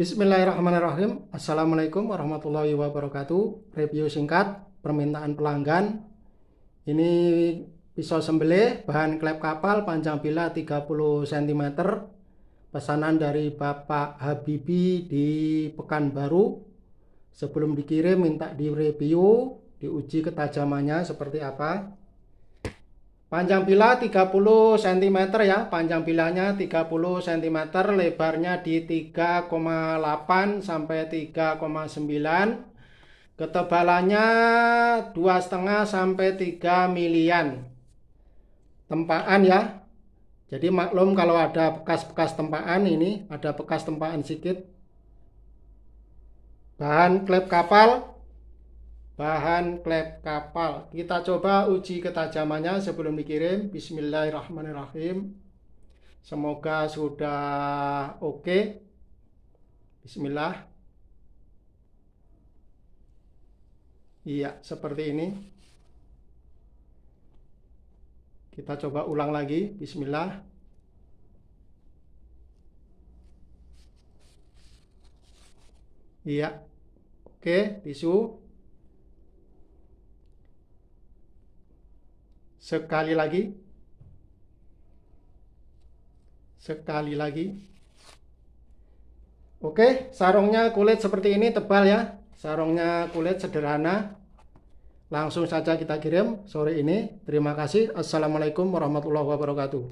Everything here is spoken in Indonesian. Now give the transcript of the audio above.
Bismillahirrahmanirrahim. Assalamualaikum warahmatullahi wabarakatuh. Review singkat permintaan pelanggan. Ini pisau sembelih bahan klep kapal panjang bila 30 cm. Pesanan dari Bapak Habibi di Pekanbaru. Sebelum dikirim minta di review, diuji ketajamannya seperti apa. Panjang bilah 30 cm ya, panjang bilahnya 30 cm, lebarnya di 3,8 sampai 3,9. Ketebalannya 2,5 sampai 3 milian. Tempaan ya. Jadi maklum kalau ada bekas-bekas tempaan ini, ada bekas tempaan sedikit. Bahan klep kapal bahan klep kapal. Kita coba uji ketajamannya sebelum dikirim. Bismillahirrahmanirrahim. Semoga sudah oke. Bismillah. Iya, seperti ini. Kita coba ulang lagi. Bismillah. Iya. Oke, okay, tisu Sekali lagi. Sekali lagi. Oke, sarungnya kulit seperti ini tebal ya. Sarungnya kulit sederhana. Langsung saja kita kirim sore ini. Terima kasih. Assalamualaikum warahmatullahi wabarakatuh.